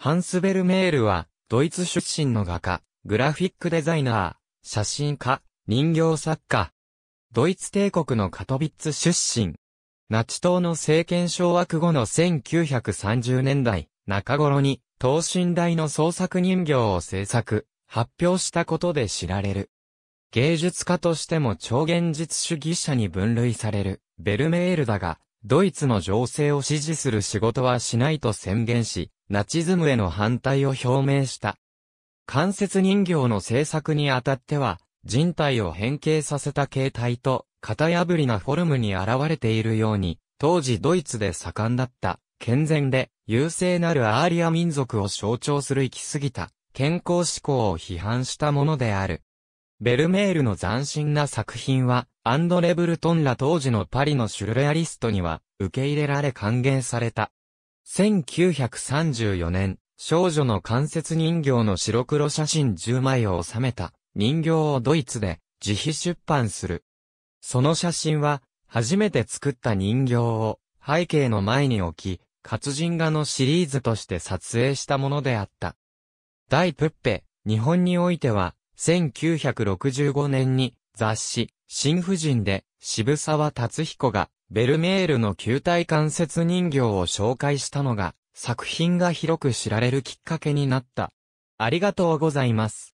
ハンスベルメールは、ドイツ出身の画家、グラフィックデザイナー、写真家、人形作家。ドイツ帝国のカトビッツ出身。ナチ党の政権掌握後の1930年代中頃に、等身大の創作人形を制作、発表したことで知られる。芸術家としても超現実主義者に分類される、ベルメールだが、ドイツの情勢を支持する仕事はしないと宣言し、ナチズムへの反対を表明した。関節人形の制作にあたっては、人体を変形させた形態と、型破りなフォルムに現れているように、当時ドイツで盛んだった、健全で優勢なるアーリア民族を象徴する行き過ぎた、健康志向を批判したものである。ベルメールの斬新な作品は、アンドレ・ブルトンら当時のパリのシュルレアリストには、受け入れられ歓迎された。1934年、少女の関節人形の白黒写真10枚を収めた人形をドイツで自費出版する。その写真は、初めて作った人形を背景の前に置き、活人画のシリーズとして撮影したものであった。大プッペ、日本においては、1965年に雑誌、新婦人で渋沢達彦がベルメールの球体関節人形を紹介したのが作品が広く知られるきっかけになった。ありがとうございます。